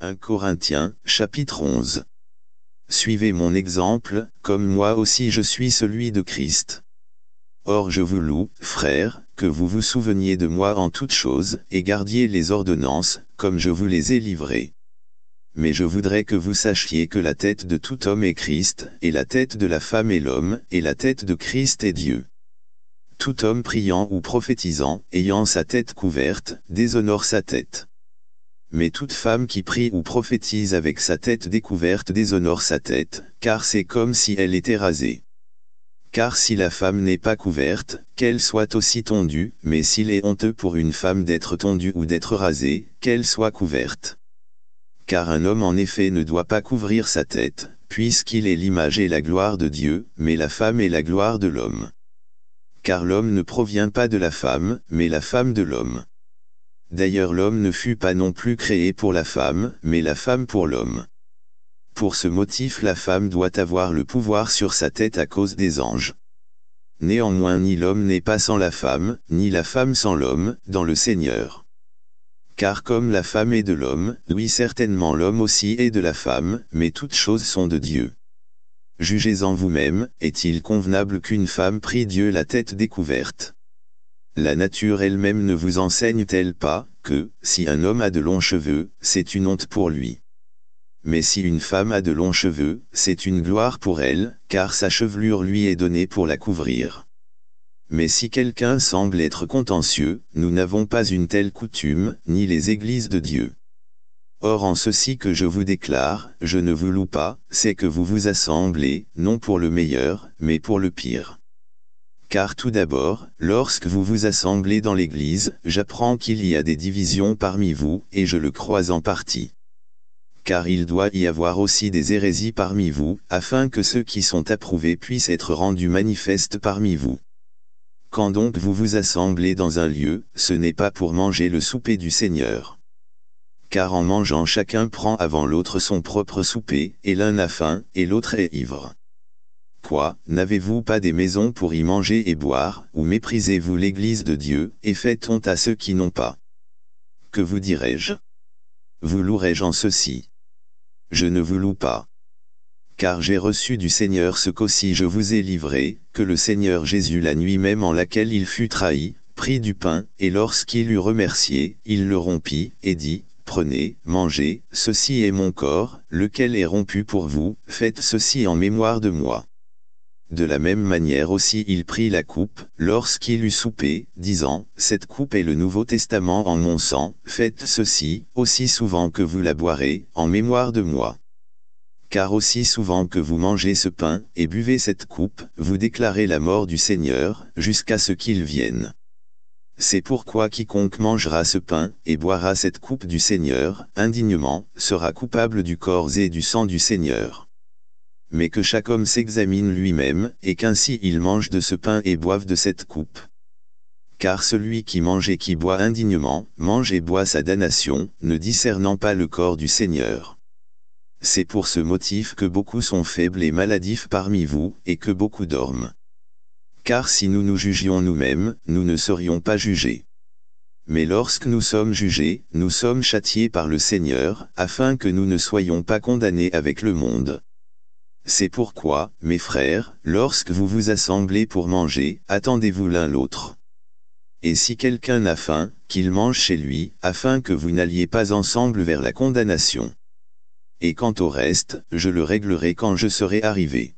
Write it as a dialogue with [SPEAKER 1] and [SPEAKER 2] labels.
[SPEAKER 1] 1 Corinthiens, chapitre 11. Suivez mon exemple, comme moi aussi je suis celui de Christ. Or je vous loue, frères, que vous vous souveniez de moi en toutes choses, et gardiez les ordonnances, comme je vous les ai livrées. Mais je voudrais que vous sachiez que la tête de tout homme est Christ, et la tête de la femme est l'homme, et la tête de Christ est Dieu. Tout homme priant ou prophétisant, ayant sa tête couverte, déshonore sa tête. Mais toute femme qui prie ou prophétise avec sa tête découverte déshonore sa tête, car c'est comme si elle était rasée. Car si la femme n'est pas couverte, qu'elle soit aussi tondue, mais s'il est honteux pour une femme d'être tondue ou d'être rasée, qu'elle soit couverte. Car un homme en effet ne doit pas couvrir sa tête, puisqu'il est l'image et la gloire de Dieu, mais la femme est la gloire de l'homme. Car l'homme ne provient pas de la femme, mais la femme de l'homme. D'ailleurs l'homme ne fut pas non plus créé pour la femme, mais la femme pour l'homme. Pour ce motif la femme doit avoir le pouvoir sur sa tête à cause des anges. Néanmoins ni l'homme n'est pas sans la femme, ni la femme sans l'homme, dans le Seigneur. Car comme la femme est de l'homme, oui certainement l'homme aussi est de la femme, mais toutes choses sont de Dieu. Jugez en vous-même, est-il convenable qu'une femme prie Dieu la tête découverte la nature elle-même ne vous enseigne-t-elle pas, que, si un homme a de longs cheveux, c'est une honte pour lui Mais si une femme a de longs cheveux, c'est une gloire pour elle, car sa chevelure lui est donnée pour la couvrir. Mais si quelqu'un semble être contentieux, nous n'avons pas une telle coutume, ni les églises de Dieu. Or en ceci que je vous déclare, je ne vous loue pas, c'est que vous vous assemblez, non pour le meilleur, mais pour le pire. Car tout d'abord, lorsque vous vous assemblez dans l'Église, j'apprends qu'il y a des divisions parmi vous, et je le crois en partie. Car il doit y avoir aussi des hérésies parmi vous, afin que ceux qui sont approuvés puissent être rendus manifestes parmi vous. Quand donc vous vous assemblez dans un lieu, ce n'est pas pour manger le souper du Seigneur. Car en mangeant chacun prend avant l'autre son propre souper, et l'un a faim, et l'autre est ivre. Quoi, n'avez-vous pas des maisons pour y manger et boire, ou méprisez-vous l'Église de Dieu, et faites honte à ceux qui n'ont pas Que vous dirai-je Vous louerai-je en ceci Je ne vous loue pas. Car j'ai reçu du Seigneur ce qu'aussi je vous ai livré, que le Seigneur Jésus la nuit même en laquelle il fut trahi, prit du pain, et lorsqu'il eut remercié, il le rompit, et dit, Prenez, mangez, ceci est mon corps, lequel est rompu pour vous, faites ceci en mémoire de moi. De la même manière aussi il prit la coupe, lorsqu'il eut soupé, disant, Cette coupe est le Nouveau Testament en mon sang, faites ceci, aussi souvent que vous la boirez, en mémoire de moi. Car aussi souvent que vous mangez ce pain, et buvez cette coupe, vous déclarez la mort du Seigneur, jusqu'à ce qu'il vienne. C'est pourquoi quiconque mangera ce pain, et boira cette coupe du Seigneur, indignement, sera coupable du corps et du sang du Seigneur mais que chaque homme s'examine lui-même, et qu'ainsi il mange de ce pain et boive de cette coupe. Car celui qui mange et qui boit indignement, mange et boit sa damnation, ne discernant pas le corps du Seigneur. C'est pour ce motif que beaucoup sont faibles et maladifs parmi vous, et que beaucoup dorment. Car si nous nous jugions nous-mêmes, nous ne serions pas jugés. Mais lorsque nous sommes jugés, nous sommes châtiés par le Seigneur, afin que nous ne soyons pas condamnés avec le monde. C'est pourquoi, mes frères, lorsque vous vous assemblez pour manger, attendez-vous l'un l'autre. Et si quelqu'un a faim, qu'il mange chez lui, afin que vous n'alliez pas ensemble vers la condamnation. Et quant au reste, je le réglerai quand je serai arrivé.